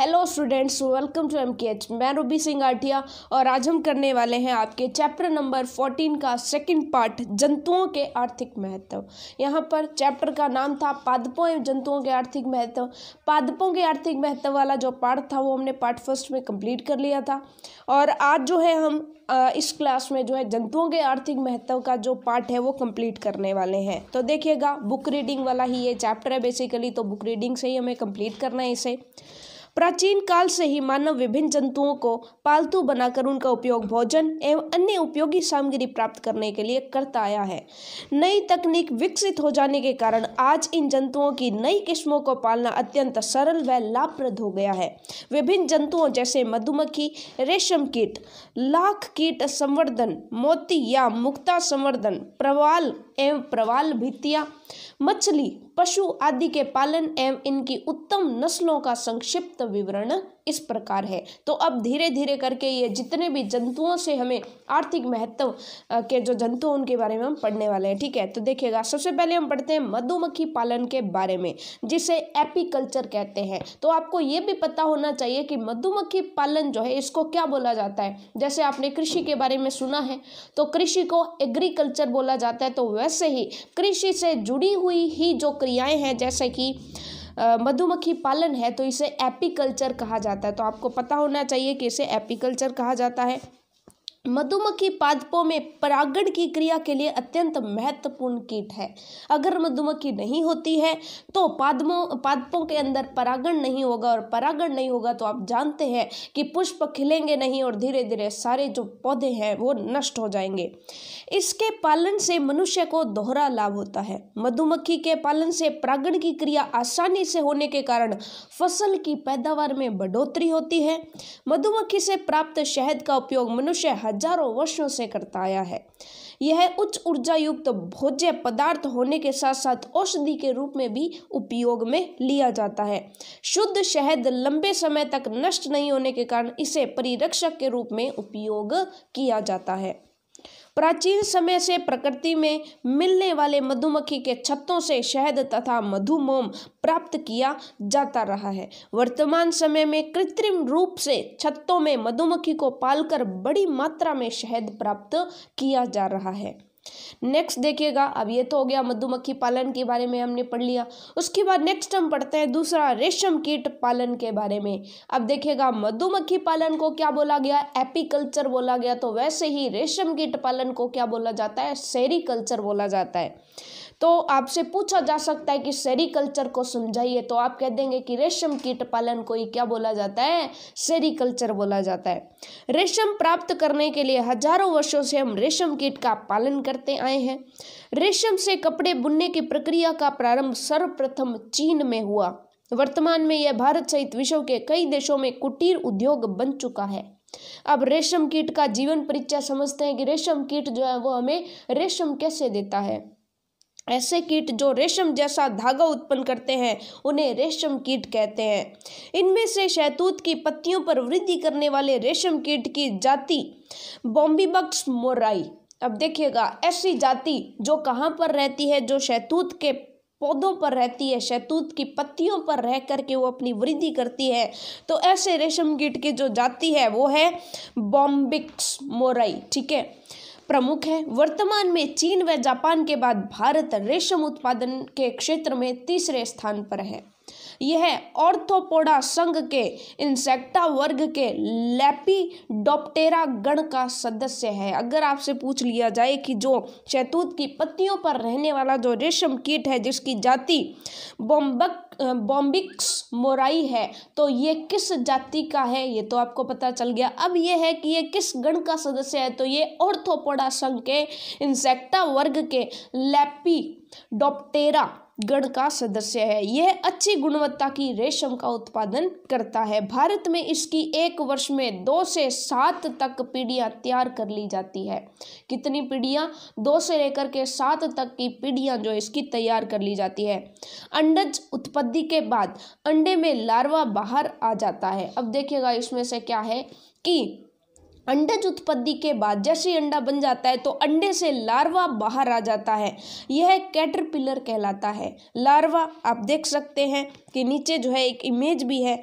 hello students welcome to M K H मैं रूबी सिंह आठिया और आज हम करने वाले हैं आपके चैप्टर नंबर फोर्टीन का सेकंड पार्ट जंतुओं के आर्थिक महत्व यहाँ पर चैप्टर का नाम था पादपों एवं जंतुओं के आर्थिक महत्व पादपों के आर्थिक महत्व वाला जो पार्ट था वो हमने पार्ट फर्स्ट में कंप्लीट कर लिया था और आज जो है हम इस क्लास में जो है जंतुओं के आर्थिक महत्व का जो पार्ट है वो कंप्लीट करने वाले हैं तो देखिएगा बुक रीडिंग वाला ही ये चैप्टर है बेसिकली तो बुक रीडिंग से ही हमें कंप्लीट करना है इसे प्राचीन काल से ही मानव विभिन्न जंतुओं को पालतू बनाकर उनका उपयोग भोजन एवं अन्य उपयोगी सामग्री प्राप्त करने के लिए करता आया है नई तकनीक विकसित हो जाने के कारण आज इन जंतुओं की नई किस्मों को पालना अत्यंत सरल व लाभप्रद हो गया है विभिन्न जंतुओं जैसे मधुमक्खी रेशम कीट लाख कीट संवर्धन मोती या मुक्ता संवर्धन प्रवाल एवं प्रवाल भित्तिया मछली पशु आदि के पालन एवं इनकी उत्तम नस्लों का संक्षिप्त विवरण इस प्रकार है तो अब धीरे धीरे करके ये जितने भी जंतुओं से हमें आर्थिक महत्व के जो जंतु उनके बारे में हम पढ़ने वाले हैं ठीक है तो देखिएगा सबसे पहले हम पढ़ते हैं मधुमक्खी पालन के बारे में जिसे एपीकल्चर कहते हैं तो आपको ये भी पता होना चाहिए कि मधुमक्खी पालन जो है इसको क्या बोला जाता है जैसे आपने कृषि के बारे में सुना है तो कृषि को एग्रीकल्चर बोला जाता है तो वैसे ही कृषि से जुड़ी हुई ही जो क्रियाएं हैं जैसे कि मधुमक्खी पालन है तो इसे एपीकल्चर कहा जाता है तो आपको पता होना चाहिए कि इसे एपीकल्चर कहा जाता है मधुमक्खी पादपों में परागण की क्रिया के लिए अत्यंत महत्वपूर्ण कीट है अगर मधुमक्खी नहीं होती है तो पादमों पादपों के अंदर परागण नहीं होगा और परागण नहीं होगा तो आप जानते हैं कि पुष्प खिलेंगे नहीं और धीरे धीरे सारे जो पौधे हैं वो नष्ट हो जाएंगे इसके पालन से मनुष्य को दोहरा लाभ होता है मधुमक्खी के पालन से परागण की क्रिया आसानी से होने के कारण फसल की पैदावार में बढ़ोतरी होती है मधुमक्खी से प्राप्त शहद का उपयोग मनुष्य हजारों वर्षों से करता आया है यह उच्च ऊर्जा युक्त भोज्य पदार्थ होने के साथ साथ औषधि के रूप में भी उपयोग में लिया जाता है शुद्ध शहद लंबे समय तक नष्ट नहीं होने के कारण इसे परिरक्षक के रूप में उपयोग किया जाता है प्राचीन समय से प्रकृति में मिलने वाले मधुमक्खी के छत्तों से शहद तथा मधुमोम प्राप्त किया जाता रहा है वर्तमान समय में कृत्रिम रूप से छत्तों में मधुमक्खी को पालकर बड़ी मात्रा में शहद प्राप्त किया जा रहा है नेक्स्ट देखिएगा अब ये तो हो गया मधुमक्खी पालन के बारे में हमने पढ़ लिया उसके बाद नेक्स्ट हम पढ़ते हैं दूसरा रेशम कीट पालन के बारे में अब देखिएगा मधुमक्खी पालन को क्या बोला गया एपीकल्चर बोला गया तो वैसे ही रेशम कीट पालन को क्या बोला जाता है सेरिकल्चर बोला जाता है तो आपसे पूछा जा सकता है कि सेरिकल्चर को समझाइए तो आप कह देंगे कि रेशम कीट पालन को ही क्या बोला जाता है सेरिकल्चर बोला जाता है रेशम प्राप्त करने के लिए हजारों वर्षों से हम रेशम कीट का पालन करते आए हैं रेशम से कपड़े बुनने की प्रक्रिया का प्रारंभ सर्वप्रथम चीन में हुआ वर्तमान में यह भारत सहित विश्व के कई देशों में कुटीर उद्योग बन चुका है अब रेशम कीट का जीवन परिचय समझते हैं कि रेशम कीट जो है वो हमें रेशम कैसे देता है ऐसे कीट जो रेशम जैसा धागा उत्पन्न करते हैं उन्हें रेशम कीट कहते हैं इनमें से शहतूत की पत्तियों पर वृद्धि करने वाले रेशम कीट की जाति बॉम्बीबक्स मोराई अब देखिएगा ऐसी जाति जो कहाँ पर रहती है जो शहतूत के पौधों पर रहती है शहतूत की पत्तियों पर रह करके वो अपनी वृद्धि करती है तो ऐसे रेशम कीट की जो जाति है वो है बॉम्बिक्स मोराई ठीक है प्रमुख है वर्तमान में चीन व जापान के बाद भारत रेशम उत्पादन के क्षेत्र में तीसरे स्थान पर है यह ऑर्थोपोडा संघ के इंसेक्टा वर्ग के लैपीडोप्टेरा गण का सदस्य है अगर आपसे पूछ लिया जाए कि जो शैतूत की पत्तियों पर रहने वाला जो रेशम कीट है जिसकी जाति बोम्बक बॉम्बिक्स मोराई है तो ये किस जाति का है ये तो आपको पता चल गया अब ये है कि ये किस गण का सदस्य है तो ये ऑर्थोपोडा संघ के इंसेक्टा वर्ग के लैपी डॉप्टेरा गण का सदस्य है यह अच्छी गुणवत्ता की रेशम का उत्पादन करता है भारत में इसकी एक वर्ष में दो से सात तक पीढ़ियाँ तैयार कर ली जाती है कितनी पीढ़ियाँ दो से लेकर के सात तक की पीढ़ियाँ जो इसकी तैयार कर ली जाती है अंडज उत्पत्ति के बाद अंडे में लार्वा बाहर आ जाता है अब देखिएगा इसमें से क्या है कि अंडज उत्पत्ति के बाद जैसे अंडा बन जाता है तो अंडे से लार्वा बाहर आ जाता है यह कैटरपिलर कहलाता है लार्वा आप देख सकते हैं कि नीचे जो है एक इमेज भी है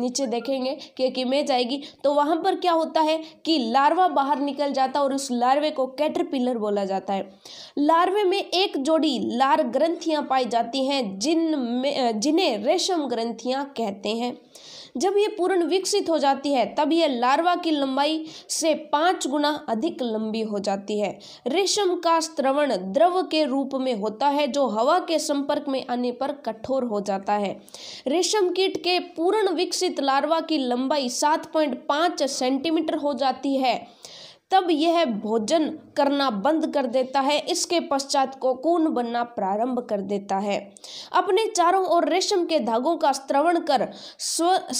नीचे देखेंगे कि एक इमेज आएगी तो वहाँ पर क्या होता है कि लार्वा बाहर निकल जाता है और उस लार्वे को कैटरपिलर बोला जाता है लार्वे में एक जोड़ी लार ग्रंथियाँ पाई जाती हैं में जिन्हें रेशम ग्रंथियाँ कहते हैं जब ये पूर्ण विकसित हो जाती है तब यह लार्वा की लंबाई से पाँच गुना अधिक लंबी हो जाती है रेशम का स्त्रवण द्रव के रूप में होता है जो हवा के संपर्क में आने पर कठोर हो जाता है रेशम कीट के पूर्ण विकसित लार्वा की लंबाई सात पॉइंट पाँच सेंटीमीटर हो जाती है तब यह भोजन करना बंद कर देता है इसके पश्चात कोकून बनना प्रारंभ कर देता है अपने चारों ओर रेशम के धागों का श्रवण कर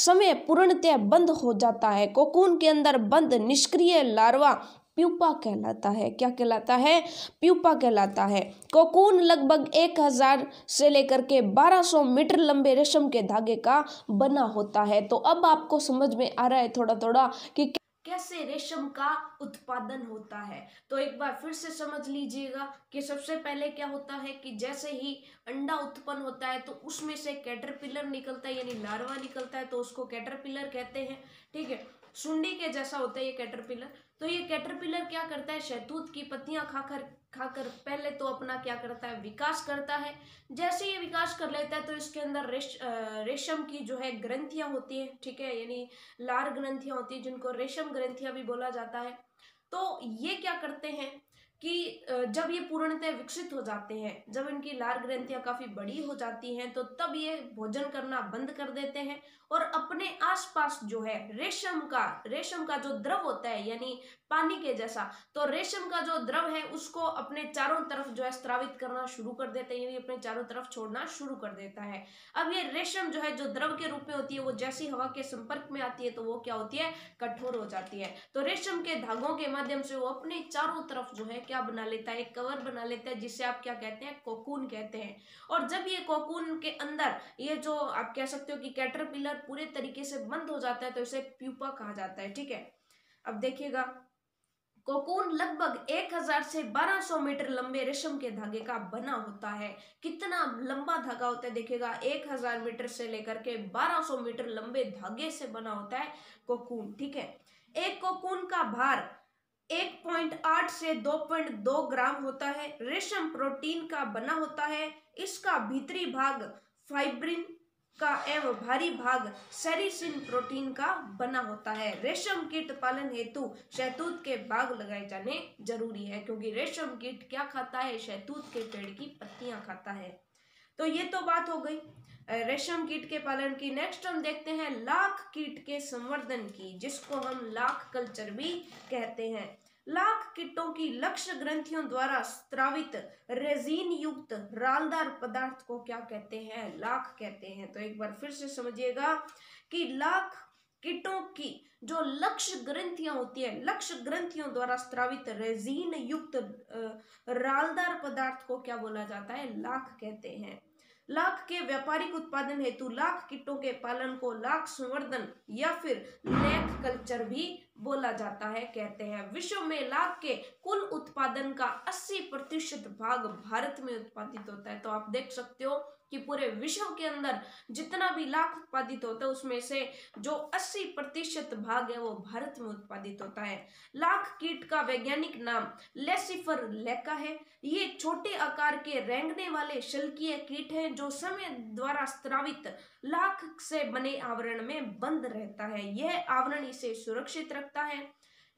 समय पूर्णतः बंद हो जाता है कोकून के अंदर बंद निष्क्रिय लार्वा प्यूपा कहलाता है क्या कहलाता है प्यूपा कहलाता है कोकून लगभग एक हज़ार से लेकर के बारह सौ मीटर लंबे रेशम के धागे का बना होता है तो अब आपको समझ में आ रहा है थोड़ा थोड़ा कि कैसे रेशम का उत्पादन होता है तो एक बार फिर से समझ लीजिएगा कि सबसे पहले क्या होता है कि जैसे ही अंडा उत्पन्न होता है तो उसमें से कैटरपिलर निकलता है यानी लार्वा निकलता है तो उसको कैटरपिलर कहते हैं ठीक है सुंडी के जैसा होता है ये कैटरपिलर तो ये कैटरपिलर क्या करता है शहतूत की पत्तियां खाकर खाकर पहले तो अपना क्या करता है विकास करता है जैसे ये विकास कर लेता है तो इसके अंदर रेश रेशम की जो है ग्रंथियां होती है ठीक है यानी लार ग्रंथियां होती है जिनको रेशम ग्रंथियां भी बोला जाता है तो ये क्या करते हैं कि जब ये पूर्णतः विकसित हो जाते हैं जब इनकी लार ग्रंथियां काफ़ी बड़ी हो जाती हैं तो तब ये भोजन करना बंद कर देते हैं और अपने आसपास जो है रेशम का रेशम का जो द्रव होता है यानी पानी के जैसा तो रेशम का जो द्रव है उसको अपने चारों तरफ जो है स्त्रावित करना शुरू कर देते हैं यानी अपने चारों तरफ छोड़ना शुरू कर देता है अब ये रेशम जो है जो द्रव के रूप में होती है वो जैसी हवा के संपर्क में आती है तो वो क्या होती है कठोर हो जाती है तो रेशम के धागों के माध्यम से वो अपने चारों तरफ जो है क्या बना लेता है एक कवर बना लेता है जिसे आप क्या कहते हैं कोकून कहते हैं और जब ये कोकून के अंदर ये जो आप कह सकते हो कि कैटरपिलर पूरे तरीके से बंद हो जाता है तो इसे प्यूपा कहा जाता है ठीक है अब देखिएगा कोकून लगभग 1000 से 1200 मीटर लंबे रेशम के धागे का बना होता है कितना लंबा धागा होता है देखिएगा 1000 मीटर से लेकर के 1200 मीटर लंबे धागे से बना होता है कोकून ठीक है एक कोकून का भार 1.8 से 2.2 ग्राम होता है रेशम प्रोटीन का बना होता है इसका भीतरी भाग फाइब्रिन का एवं भारी भाग सेरिसिन प्रोटीन का बना होता है रेशम कीट पालन हेतु शहतूत के बाग लगाए जाने जरूरी है क्योंकि रेशम कीट क्या खाता है शहतूत के पेड़ की पत्तियां खाता है तो ये तो बात हो गई रेशम कीट के पालन की नेक्स्ट हम देखते हैं लाख कीट के संवर्धन की जिसको हम लाख कल्चर भी कहते हैं लाख किटों की लक्ष्य ग्रंथियों द्वारा स्त्रावित रेजीन युक्त रालदार पदार्थ को क्या कहते हैं लाख कहते हैं तो एक बार फिर से समझिएगा कि लाख किटों की जो लक्ष्य ग्रंथियां होती है लक्ष्य ग्रंथियों द्वारा स्त्रावित रेजीन युक्त रालदार पदार्थ को क्या बोला जाता है लाख कहते हैं लाख के व्यापारिक उत्पादन हेतु लाख कीटों के पालन को लाख संवर्धन या फिर लैख कल्चर भी बोला जाता है कहते हैं विश्व में लाख के कुल उत्पादन का 80 प्रतिशत भाग भारत में उत्पादित होता है तो आप देख सकते हो कि पूरे विश्व के अंदर जितना भी लाख उत्पादित होता है उसमें से जो 80 प्रतिशत भाग है वो भारत में उत्पादित होता है लाख कीट का वैज्ञानिक नाम लेसिफर लेका है ये छोटे आकार के रेंगने वाले शल्कीय कीट हैं जो समय द्वारा स्त्रावित लाख से बने आवरण में बंद रहता है यह आवरण इसे सुरक्षित रखता है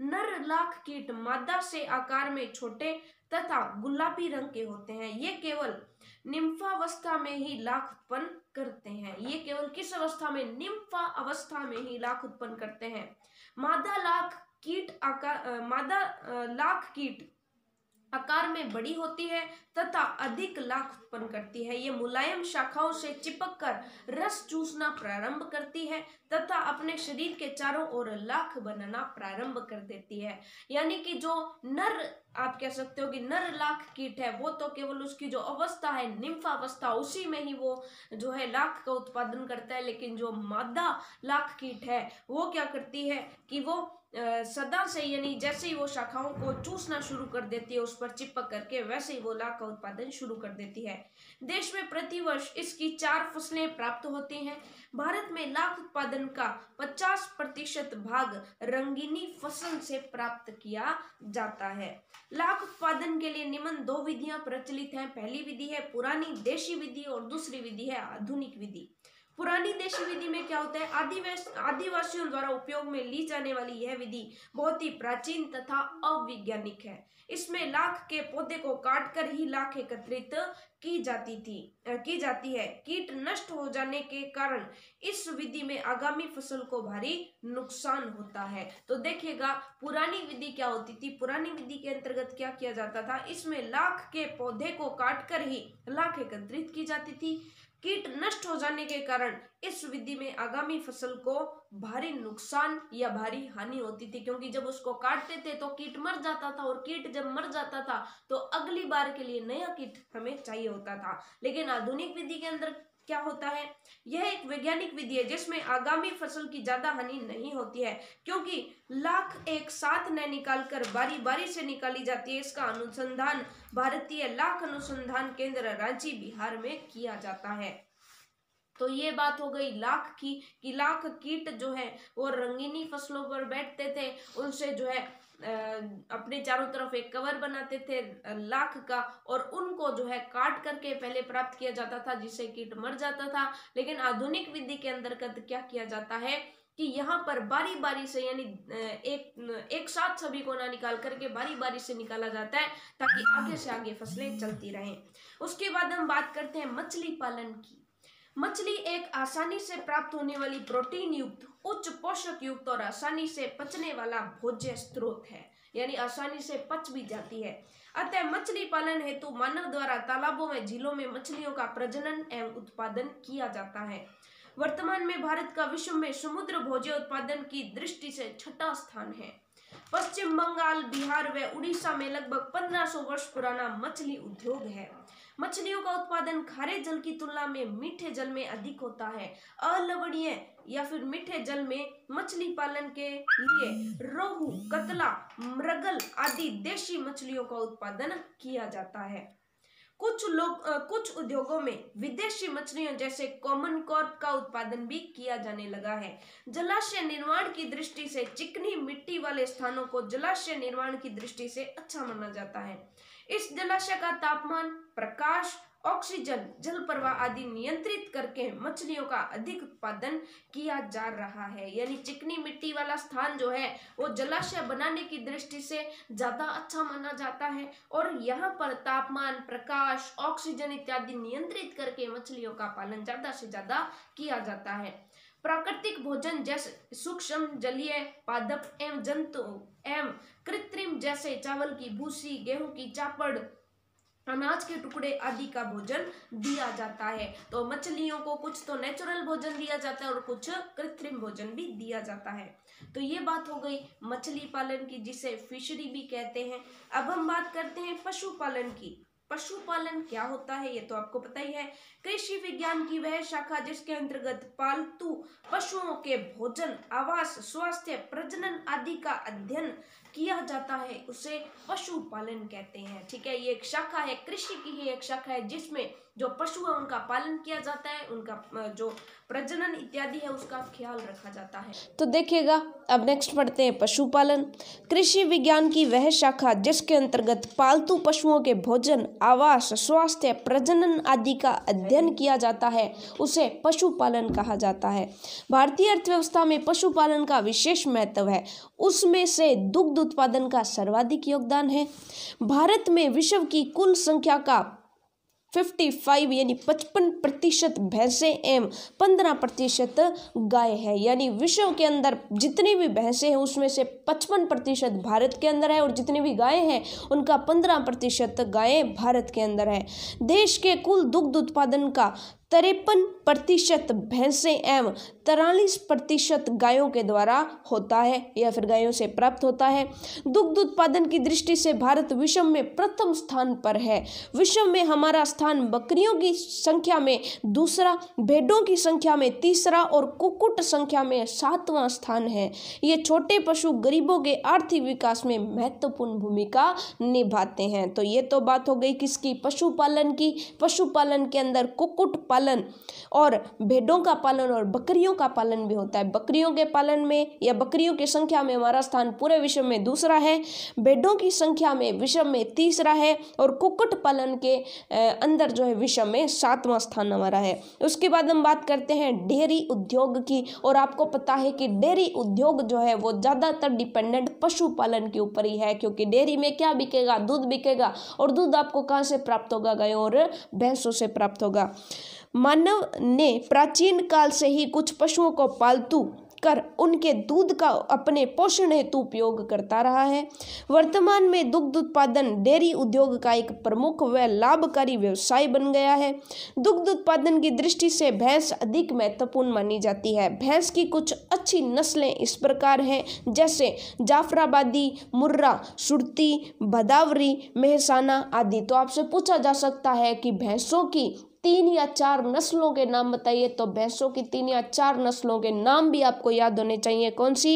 नर लाख कीट मादा से आकार में छोटे तथा गुलाबी रंग के होते हैं ये केवल निम्फावस्था में ही लाख उत्पन्न करते हैं ये केवल किस अवस्था में निम्फा अवस्था में ही लाख उत्पन्न करते हैं मादा लाख कीट आकार मादा लाख कीट आकार में बड़ी होती है तथा अधिक लाख उत्पन्न करती है ये मुलायम शाखाओं से चिपक कर रस चूसना प्रारंभ करती है तथा अपने शरीर के चारों ओर लाख बनाना प्रारंभ कर देती है यानी कि जो नर आप कह सकते हो कि नर लाख कीट है वो तो केवल उसकी जो अवस्था है निम्फ अवस्था उसी में ही वो जो है लाख का उत्पादन करता है लेकिन जो मादा लाख कीट है वो क्या करती है कि वो सदा से यानी जैसे ही वो शाखाओं को चूसना शुरू कर देती है उस पर चिपक करके वैसे ही वो लाख का उत्पादन शुरू कर देती है देश में प्रतिवर्ष इसकी चार फसलें प्राप्त होती हैं भारत में लाख उत्पादन का 50 प्रतिशत भाग रंगीनी फसल से प्राप्त किया जाता है लाख उत्पादन के लिए निम्न दो विधियां प्रचलित हैं पहली विधि है पुरानी देशी विधि और दूसरी विधि है आधुनिक विधि पुरानी देशी विधि में क्या होता है आदिवासी आदिवासियों द्वारा उपयोग में ली जाने वाली यह विधि बहुत ही प्राचीन तथा अवैज्ञानिक है इसमें लाख के पौधे को काटकर ही लाख एकत्रित की जाती थी की जाती है कीट नष्ट हो जाने के कारण इस विधि में आगामी फसल को भारी नुकसान होता है तो देखिएगा पुरानी विधि क्या होती थी पुरानी विधि के अंतर्गत क्या किया जाता था इसमें लाख के पौधे को काटकर ही लाख एकत्रित की जाती थी कीट नष्ट हो जाने के कारण इस विधि में आगामी फसल को भारी नुकसान या भारी हानि होती थी क्योंकि जब उसको काटते थे तो कीट मर जाता था और कीट जब मर जाता था तो अगली बार के लिए नया कीट हमें चाहिए होता था लेकिन आधुनिक विधि के अंदर क्या होता है यह एक वैज्ञानिक विधि है जिसमें आगामी फसल की ज्यादा हानि नहीं होती है क्योंकि लाख एक साथ न निकालकर बारी बारी से निकाली जाती है इसका अनुसंधान भारतीय लाख अनुसंधान केंद्र रांची बिहार में किया जाता है तो ये बात हो गई लाख की कि लाख कीट जो है वो रंगीनी फसलों पर बैठते थे उनसे जो है अपने चारों तरफ एक कवर बनाते थे लाख का और उनको जो है काट करके पहले प्राप्त किया जाता था जिससे कीट मर जाता था लेकिन आधुनिक विधि के अंतर्गत क्या किया जाता है कि यहाँ पर बारी बारी से यानी एक एक साथ सभी को ना निकाल करके बारी बारी से निकाला जाता है ताकि आगे से आगे फसलें चलती रहें उसके बाद हम बात करते हैं मछली पालन की मछली एक आसानी से प्राप्त होने वाली प्रोटीन युक्त उच्च पोषक युक्त और आसानी से पचने वाला भोज्य स्रोत है यानी आसानी से पच भी जाती है अतः मछली पालन हेतु मानव द्वारा तालाबों में झीलों में मछलियों का प्रजनन एवं उत्पादन किया जाता है वर्तमान में भारत का विश्व में समुद्र भोज्य उत्पादन की दृष्टि से छठा स्थान है पश्चिम बंगाल बिहार व उड़ीसा में लगभग 1500 वर्ष पुराना मछली उद्योग है मछलियों का उत्पादन खारे जल की तुलना में मीठे जल में अधिक होता है अलवणीय या फिर मीठे जल में मछली पालन के लिए रोहू कतला मृगल आदि देशी मछलियों का उत्पादन किया जाता है कुछ लोग कुछ उद्योगों में विदेशी मछलियों जैसे कॉमन कॉर्प का उत्पादन भी किया जाने लगा है जलाशय निर्माण की दृष्टि से चिकनी मिट्टी वाले स्थानों को जलाशय निर्माण की दृष्टि से अच्छा माना जाता है इस जलाशय का तापमान प्रकाश ऑक्सीजन जल प्रवाह आदि नियंत्रित करके मछलियों का अधिक उत्पादन किया जा रहा है यानी चिकनी मिट्टी वाला स्थान जो है वो जलाशय बनाने की दृष्टि से ज्यादा अच्छा माना जाता है और यहाँ पर तापमान प्रकाश ऑक्सीजन इत्यादि नियंत्रित करके मछलियों का पालन ज्यादा से ज्यादा किया जाता है प्राकृतिक भोजन जैसे सूक्ष्म जलीय पादप एवं जंतु एवं कृत्रिम जैसे चावल की भूसी गेहूं की चापड़ अनाज के टुकड़े आदि का भोजन दिया जाता है तो मछलियों को कुछ तो नेचुरल भोजन दिया जाता है और कुछ कृत्रिम भोजन भी दिया जाता है तो ये बात हो गई मछली पालन की जिसे फिशरी भी कहते हैं अब हम बात करते हैं पशुपालन की पशुपालन क्या होता है ये तो आपको पता ही है कृषि विज्ञान की वह शाखा जिसके अंतर्गत पालतू पशुओं के भोजन आवास स्वास्थ्य प्रजनन आदि का अध्ययन किया जाता है उसे पशुपालन कहते हैं ठीक है ये एक शाखा है कृषि की ही एक शाखा है जिसमें जो पशु है उनका पालन किया जाता है उनका जो प्रजनन इत्यादि है उसका ख्याल रखा जाता है तो देखिएगा अब नेक्स्ट पढ़ते हैं पशुपालन कृषि विज्ञान की वह शाखा जिसके अंतर्गत पालतू पशुओं के भोजन आवास स्वास्थ्य प्रजनन आदि का अध्ययन किया जाता है उसे पशुपालन कहा जाता है भारतीय अर्थव्यवस्था में पशुपालन का विशेष महत्व है उसमें से दुग्ध उत्पादन का सर्वाधिक योगदान है भारत में विश्व की कुल संख्या का 55 यानी 55 प्रतिशत भैंसे एवं 15 प्रतिशत गाय है यानी विश्व के अंदर जितनी भी भैंसे हैं उसमें से 55 प्रतिशत भारत के अंदर है और जितनी भी गायें हैं उनका 15 प्रतिशत गायें भारत के अंदर है देश के कुल दुग्ध उत्पादन का तिरपन प्रतिशत भैंसें एवं तिरालीस प्रतिशत गायों के द्वारा होता है या फिर गायों से प्राप्त होता है दुग्ध उत्पादन की दृष्टि से भारत विश्व में प्रथम स्थान पर है विश्व में हमारा स्थान बकरियों की संख्या में दूसरा भेड़ों की संख्या में तीसरा और कुकुट संख्या में सातवां स्थान है ये छोटे पशु गरीबों के आर्थिक विकास में महत्वपूर्ण भूमिका निभाते हैं तो ये तो बात हो गई किसकी पशुपालन की पशुपालन के अंदर कुकुट पालन पालन और भेड़ों का पालन और बकरियों का पालन भी होता है बकरियों के पालन में या बकरियों की संख्या में हमारा स्थान पूरे विश्व में दूसरा है भेड़ों की संख्या में विश्व में तीसरा है और कुक्कुट पालन के अंदर जो है विश्व में सातवां स्थान हमारा है उसके बाद हम बात करते हैं डेयरी उद्योग की और आपको पता है कि डेयरी उद्योग जो है वो ज़्यादातर डिपेंडेंट पशुपालन के ऊपर ही है क्योंकि डेयरी में क्या बिकेगा दूध बिकेगा और दूध आपको कहाँ से प्राप्त होगा गायों और भैंसों से प्राप्त होगा मानव ने प्राचीन काल से ही कुछ पशुओं को पालतू कर उनके दूध का अपने पोषण हेतु उपयोग करता रहा है वर्तमान में दुग्ध उत्पादन डेयरी उद्योग का एक प्रमुख व लाभकारी व्यवसाय बन गया है दुग्ध उत्पादन की दृष्टि से भैंस अधिक महत्वपूर्ण मानी जाती है भैंस की कुछ अच्छी नस्लें इस प्रकार हैं जैसे जाफराबादी मुर्रा सुरती भदावरी मेहसाना आदि तो आपसे पूछा जा सकता है कि भैंसों की तीन या चार नस्लों के नाम बताइए तो भैंसों की तीन या चार नस्लों के नाम भी आपको याद होने चाहिए कौन सी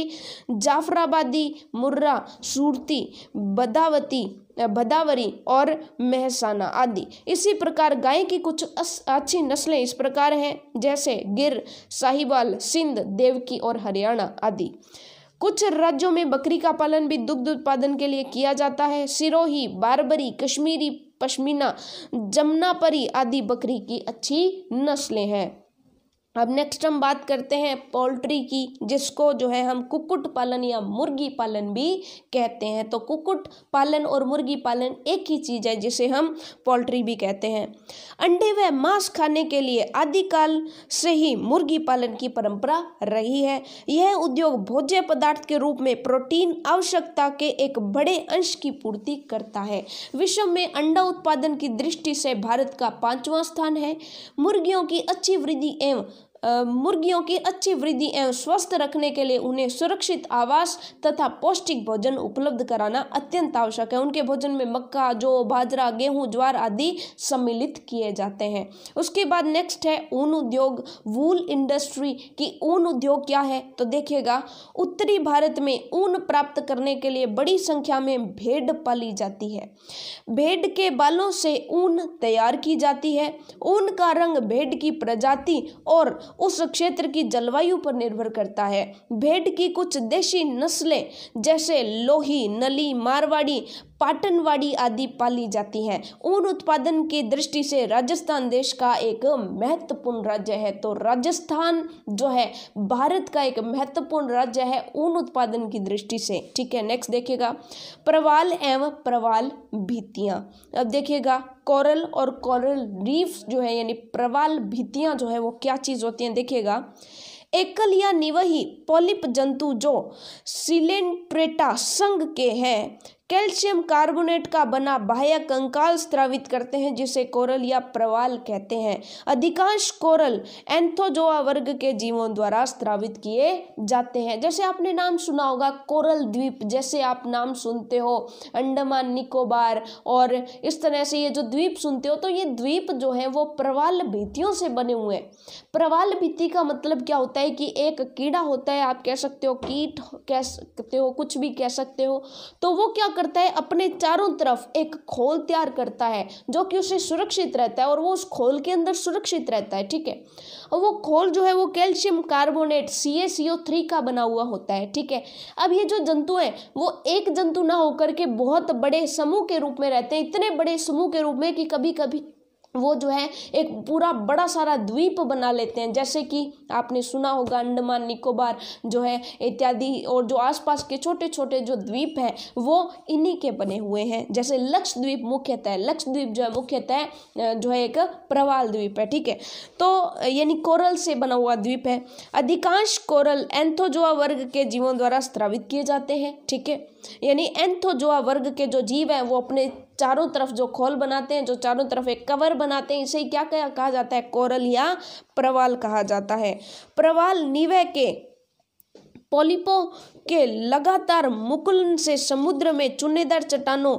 जाफराबादी मुर्रा सूरती बदावती भदावरी और महसाना आदि इसी प्रकार गाय की कुछ अच्छी नस्लें इस प्रकार हैं जैसे गिर साहिवाल सिंध देवकी और हरियाणा आदि कुछ राज्यों में बकरी का पालन भी दुग्ध उत्पादन के लिए किया जाता है सिरोही बारबरी कश्मीरी पश्मीना परी आदि बकरी की अच्छी नस्लें हैं अब नेक्स्ट हम बात करते हैं पोल्ट्री की जिसको जो है हम कुक्कुट पालन या मुर्गी पालन भी कहते हैं तो कुक्कुट पालन और मुर्गी पालन एक ही चीज़ है जिसे हम पोल्ट्री भी कहते हैं अंडे व मांस खाने के लिए आदिकाल से ही मुर्गी पालन की परंपरा रही है यह उद्योग भोज्य पदार्थ के रूप में प्रोटीन आवश्यकता के एक बड़े अंश की पूर्ति करता है विश्व में अंडा उत्पादन की दृष्टि से भारत का पांचवा स्थान है मुर्गियों की अच्छी वृद्धि एवं मुर्गियों की अच्छी वृद्धि एवं स्वस्थ रखने के लिए उन्हें सुरक्षित आवास तथा पौष्टिक भोजन उपलब्ध कराना अत्यंत आवश्यक है उनके भोजन में मक्का जो बाजरा गेहूं ज्वार आदि सम्मिलित किए जाते हैं उसके बाद नेक्स्ट है ऊन उद्योग वूल इंडस्ट्री की ऊन उद्योग क्या है तो देखिएगा उत्तरी भारत में ऊन प्राप्त करने के लिए बड़ी संख्या में भेड़ पाली जाती है भेड़ के बालों से ऊन तैयार की जाती है ऊन का रंग भेड़ की प्रजाति और उस क्षेत्र की जलवायु पर निर्भर करता है भेड़ की कुछ देशी नस्लें जैसे लोही नली मारवाड़ी पाटनवाड़ी आदि पाली जाती हैं ऊन उत्पादन की दृष्टि से राजस्थान देश का एक महत्वपूर्ण राज्य है तो राजस्थान जो है भारत का एक महत्वपूर्ण राज्य है ऊन उत्पादन की दृष्टि से ठीक है नेक्स्ट देखिएगा प्रवाल एवं प्रवाल भीतियाँ अब देखिएगा कोरल और कोरल रीफ जो है यानी प्रवाल भीतियाँ जो है वो क्या चीज़ होती हैं देखिएगा एकल या निवही पॉलिप जंतु जो सिलेंट्रेटा संघ के हैं कैल्शियम कार्बोनेट का बना बाह्य कंकाल स्त्रावित करते हैं जिसे कोरल या प्रवाल कहते हैं अधिकांश कोरल एंथोजोआ वर्ग के जीवों द्वारा स्त्रावित किए जाते हैं जैसे आपने नाम सुना होगा कोरल द्वीप जैसे आप नाम सुनते हो अंडमान निकोबार और इस तरह से ये जो द्वीप सुनते हो तो ये द्वीप जो है वो प्रवाल भीतियों से बने हुए हैं प्रवाल भीति का मतलब क्या होता है कि एक कीड़ा होता है आप कह सकते हो कीट कह सकते हो कुछ भी कह सकते हो तो वो क्या करता है अपने चारों तरफ एक खोल तैयार करता है जो कि उसे सुरक्षित रहता है और वो उस खोल के अंदर सुरक्षित रहता है ठीक है और वो खोल जो है वो कैल्शियम कार्बोनेट सी का बना हुआ होता है ठीक है अब ये जो जंतु हैं वो एक जंतु ना होकर के बहुत बड़े समूह के रूप में रहते हैं इतने बड़े समूह के रूप में कि कभी कभी वो जो है एक पूरा बड़ा सारा द्वीप बना लेते हैं जैसे कि आपने सुना होगा अंडमान निकोबार जो है इत्यादि और जो आसपास के छोटे छोटे जो द्वीप हैं वो इन्हीं के बने हुए हैं जैसे लक्षद्वीप मुख्यतः लक्षद्वीप जो है मुख्यतः जो है एक प्रवाल द्वीप है ठीक है तो यानी कोरल से बना हुआ द्वीप है अधिकांश कोरल एंथोजोआ वर्ग के जीवों द्वारा स्त्रावित किए जाते हैं ठीक है यानी एंथोजोआ वर्ग के जो जीव हैं वो अपने चारों तरफ जो खोल बनाते हैं जो चारों तरफ एक कवर बनाते हैं इसे क्या कहा जाता है कोरल या प्रवाल कहा जाता है प्रवाल निवे के पॉलिपो के लगातार मुकुलन से समुद्र में चुनेदार चट्टानों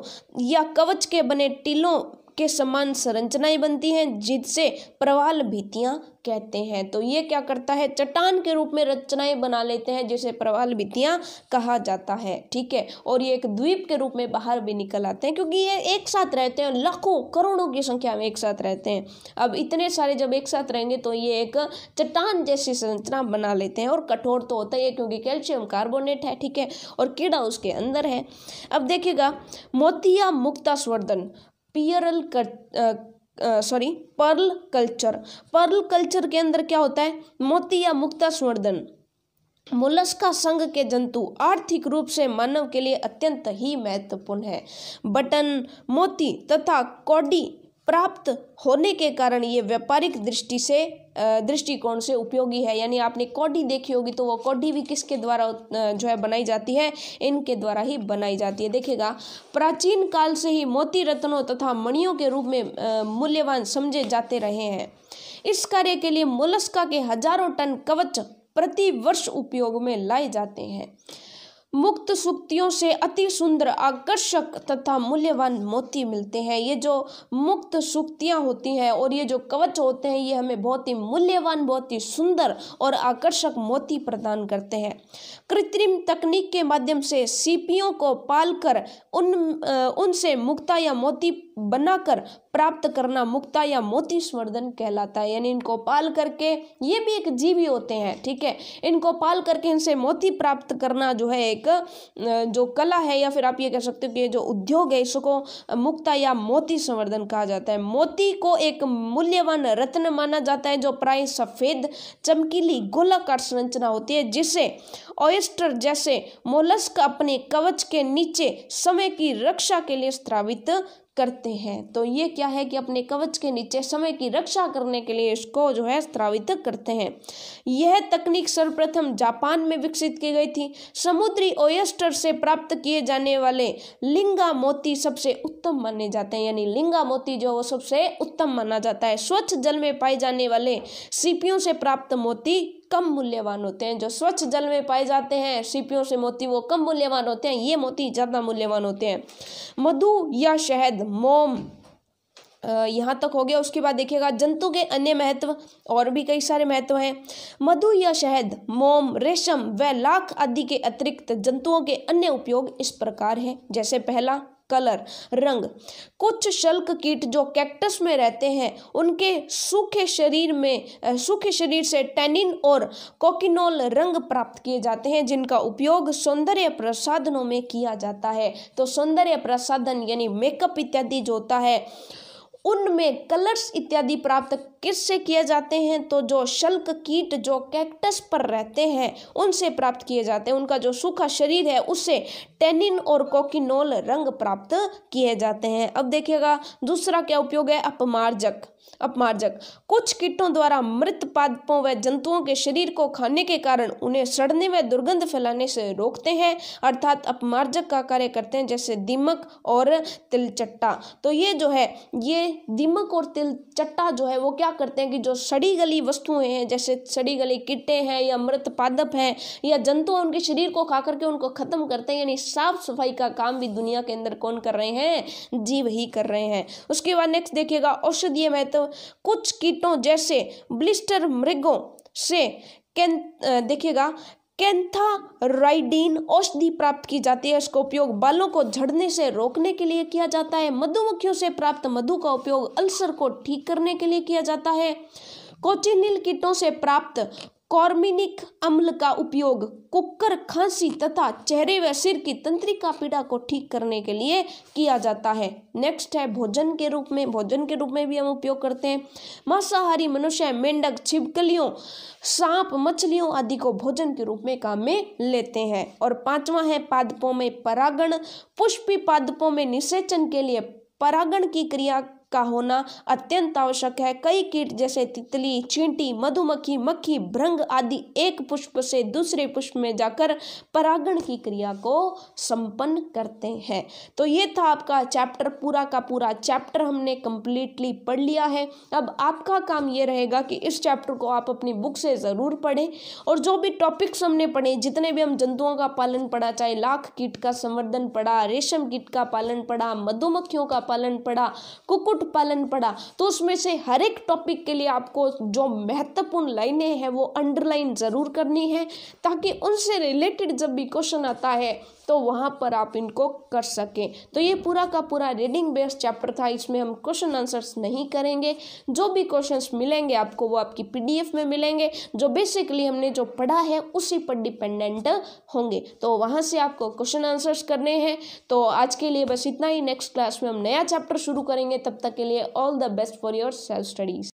या कवच के बने टीलों के समान संरचनाएं बनती हैं जिससे प्रवाल भित्तियां कहते हैं तो ये क्या करता है चट्टान के रूप में रचनाएं बना लेते हैं जिसे प्रवाल भित्तियां कहा जाता है ठीक है और ये एक द्वीप के रूप में बाहर भी निकल आते हैं क्योंकि ये एक साथ रहते हैं लाखों करोड़ों की संख्या में एक साथ रहते हैं अब इतने सारे जब एक साथ रहेंगे तो ये एक चट्टान जैसी संरचना बना लेते हैं और कठोर तो होता ही है क्योंकि कैल्शियम कार्बोनेट है ठीक है और कीड़ा उसके अंदर है अब देखिएगा मोतिया मुक्ता स्वर्धन pearl sorry pearl culture pearl culture के अंदर क्या होता है मोती या मुक्ता संवर्धन मोलस्का संघ के जंतु आर्थिक रूप से मानव के लिए अत्यंत ही महत्वपूर्ण है बटन मोती तथा कॉडी प्राप्त होने के कारण ये व्यापारिक दृष्टि से दृष्टिकोण से उपयोगी है यानी आपने कौडी देखी होगी तो वो कौडी भी किसके द्वारा जो है बनाई जाती है इनके द्वारा ही बनाई जाती है देखिएगा प्राचीन काल से ही मोती रत्नों तथा मणियों के रूप में मूल्यवान समझे जाते रहे हैं इस कार्य के लिए मुलस्का के हजारों टन कवच प्रति वर्ष उपयोग में लाए जाते हैं मुक्त सुक्तियों से अति सुंदर आकर्षक तथा मूल्यवान मोती मिलते हैं ये जो मुक्त सुक्तियाँ होती हैं और ये जो कवच होते हैं ये हमें बहुत ही मूल्यवान बहुत ही सुंदर और आकर्षक मोती प्रदान करते हैं कृत्रिम तकनीक के माध्यम से सीपियों को पालकर उन उनसे मुक्ता या मोती बनाकर प्राप्त करना मुक्ता या मोती संवर्धन कहलाता है यानी इनको पाल करके ये भी एक जीवी होते हैं ठीक है इनको पाल करके इनसे मोती प्राप्त करना जो है एक जो कला है या फिर आप ये कह सकते हो कि जो उद्योग है इसको मुक्ता या मोती संवर्धन कहा जाता है मोती को एक मूल्यवान रत्न माना जाता है जो प्राय सफ़ेद चमकीली गोलाकार संरचना होती है जिसे ऑयल ऑयस्टर जैसे मोलस्क अपने कवच के नीचे समय की रक्षा के लिए स्त्रावित करते हैं तो ये क्या है कि अपने कवच के नीचे समय की रक्षा करने के लिए इसको जो है स्त्रावित करते हैं यह तकनीक सर्वप्रथम जापान में विकसित की गई थी समुद्री ओयस्टर से प्राप्त किए जाने वाले लिंगा मोती सबसे उत्तम माने जाते हैं यानी लिंगा मोती जो वो सबसे उत्तम माना जाता है स्वच्छ जल में पाए जाने वाले सीपियों से प्राप्त मोती कम मूल्यवान होते हैं जो स्वच्छ जल में पाए जाते हैं सीपियों से मोती वो कम मूल्यवान होते हैं ये मोती ज़्यादा मूल्यवान होते हैं मधु या शहद मोम यहाँ तक हो गया उसके बाद देखिएगा जंतु के अन्य महत्व और भी कई सारे महत्व हैं मधु या शहद मोम रेशम व लाख आदि के अतिरिक्त जंतुओं के अन्य उपयोग इस प्रकार हैं जैसे पहला कलर रंग कुछ शल्क कीट जो कैक्टस में रहते हैं उनके सूखे शरीर में सूखे शरीर से टेनिन और कोकिनोल रंग प्राप्त किए जाते हैं जिनका उपयोग सौंदर्य प्रसाधनों में किया जाता है तो सौंदर्य प्रसाधन यानी मेकअप इत्यादि जो होता है उनमें कलर्स इत्यादि प्राप्त किससे किए जाते हैं तो जो शल्क कीट जो कैक्टस पर रहते हैं उनसे प्राप्त किए जाते हैं उनका जो सूखा शरीर है उससे टेनिन और कोकिनोल रंग प्राप्त किए जाते हैं अब देखिएगा दूसरा क्या उपयोग है अपमार्जक अपमार्जक कुछ कीटों द्वारा मृत पादपों व जंतुओं के शरीर को खाने के कारण उन्हें सड़ने व दुर्गंध फैलाने से रोकते हैं अर्थात अपमार्जक का कार्य करते हैं जैसे दीमक और तिलचट्टा तो ये जो है ये दीमक और तिलचट्टा जो है वो क्या करते हैं कि जो सड़ी गली वस्तुएं हैं जैसे सड़ी गली किट्टे हैं या मृत पादप हैं या जंतु उनके शरीर को खा करके उनको ख़त्म करते हैं यानी साफ सफाई का काम भी दुनिया के अंदर कौन कर रहे हैं जीव ही कर रहे हैं उसके बाद नेक्स्ट देखिएगा औषधीय महत्व कुछ कीटों जैसे ब्लिस्टर मृगों से कैं देखिएगा कैंथाराइडीन औषधि प्राप्त की जाती है इसका उपयोग बालों को झड़ने से रोकने के लिए किया जाता है मधुमक्खियों से प्राप्त मधु का उपयोग अल्सर को ठीक करने के लिए किया जाता है कोचिनिल कीटों से प्राप्त कॉर्मिनिक अम्ल का उपयोग कुकर खांसी तथा चेहरे व सिर की तंत्रिका पीड़ा को ठीक करने के लिए किया जाता है नेक्स्ट है भोजन के रूप में भोजन के रूप में भी हम उपयोग करते हैं मांसाहारी मनुष्य मेंढक छिपकलियों सांप मछलियों आदि को भोजन के रूप में काम में लेते हैं और पांचवा है पादपों में परागण पुष्पी पादपों में निषेचन के लिए परागण की क्रिया का होना अत्यंत आवश्यक है कई कीट जैसे तितली चींटी मधुमक्खी मक्खी भ्रंग आदि एक पुष्प से दूसरे पुष्प में जाकर परागण की क्रिया को संपन्न करते हैं तो ये था आपका चैप्टर पूरा का पूरा चैप्टर हमने कंप्लीटली पढ़ लिया है अब आपका काम ये रहेगा कि इस चैप्टर को आप अपनी बुक से ज़रूर पढ़ें और जो भी टॉपिक्स हमने पढ़े जितने भी हम जंतुओं का पालन पढ़ा चाहे लाख कीट का संवर्धन पढ़ा रेशम कीट का पालन पढ़ा मधुमक्खियों का पालन पढ़ा कुकुट पालन पढ़ा तो उसमें से हर एक टॉपिक के लिए आपको जो महत्वपूर्ण लाइनें हैं वो अंडरलाइन ज़रूर करनी है ताकि उनसे रिलेटेड जब भी क्वेश्चन आता है तो वहाँ पर आप इनको कर सकें तो ये पूरा का पूरा रीडिंग बेस्ड चैप्टर था इसमें हम क्वेश्चन आंसर्स नहीं करेंगे जो भी क्वेश्चंस मिलेंगे आपको वो आपकी पीडीएफ में मिलेंगे जो बेसिकली हमने जो पढ़ा है उसी पर डिपेंडेंट होंगे तो वहाँ से आपको क्वेश्चन आंसर्स करने हैं तो आज के लिए बस इतना ही नेक्स्ट क्लास में हम नया चैप्टर शुरू करेंगे तब तक तक के लिए all the best for your self studies